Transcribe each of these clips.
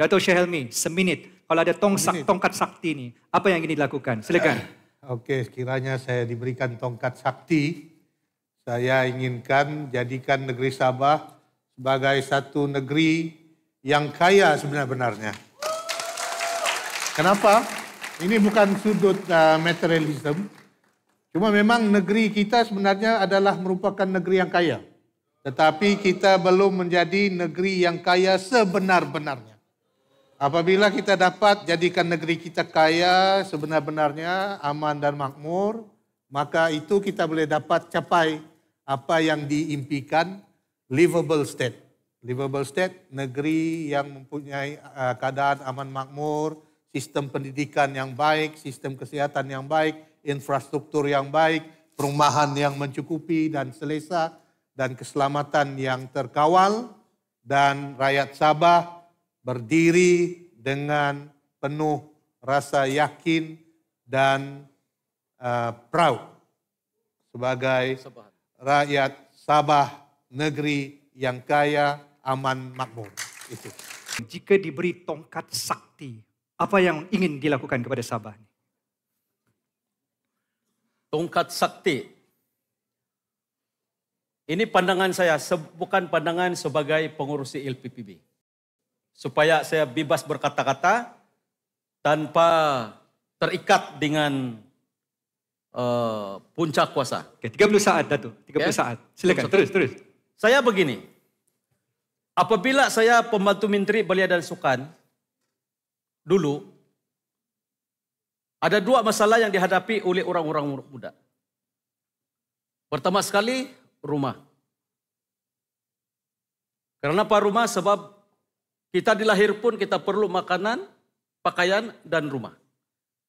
Dato' Syahelmi, seminit. Kalau ada tongkat sakti ini, apa yang ingin dilakukan? Silakan. Eh, oke, sekiranya saya diberikan tongkat sakti, saya inginkan jadikan negeri Sabah sebagai satu negeri yang kaya sebenarnya. Kenapa? Ini bukan sudut uh, eh, materialism. Cuma memang negeri kita sebenarnya adalah merupakan negeri yang kaya. Tetapi kita belum menjadi negeri yang kaya sebenar-benarnya. Apabila kita dapat jadikan negeri kita kaya sebenar-benarnya, aman dan makmur, maka itu kita boleh dapat capai apa yang diimpikan livable state. Livable state negeri yang mempunyai uh, keadaan aman makmur, sistem pendidikan yang baik, sistem kesehatan yang baik, infrastruktur yang baik, perumahan yang mencukupi dan selesa dan keselamatan yang terkawal dan rakyat Sabah berdiri dengan penuh rasa yakin dan uh, proud sebagai rakyat Sabah negeri yang kaya, aman, makmur. Itu. Jika diberi tongkat sakti, apa yang ingin dilakukan kepada Sabah? Tongkat sakti. Ini pandangan saya, bukan pandangan sebagai pengurus LPPB supaya saya bebas berkata-kata tanpa terikat dengan uh, puncak kuasa. Oke, 30 saat datu. 30 okay. saat. Silakan terus terus. Saya begini. Apabila saya pembantu menteri Belia dan Sukan dulu ada dua masalah yang dihadapi oleh orang-orang muda. Pertama sekali rumah. Karena apa rumah? Sebab kita dilahir pun kita perlu makanan, pakaian, dan rumah.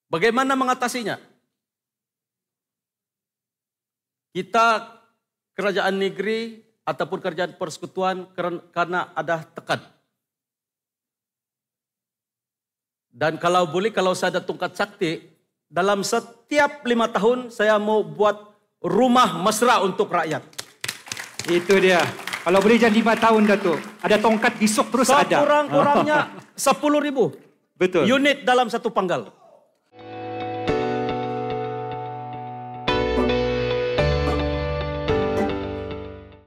Bagaimana mengatasinya? Kita kerajaan negeri ataupun kerajaan persekutuan karena ada tekan. Dan kalau boleh, kalau saya ada tungkat sakti, dalam setiap lima tahun saya mau buat rumah mesra untuk rakyat. Itu dia. Kalau boleh jangan lima tahun tuh, Ada tongkat besok terus Sekurang ada. Sekurang-kurangnya sepuluh ribu. Betul. Unit dalam satu panggal.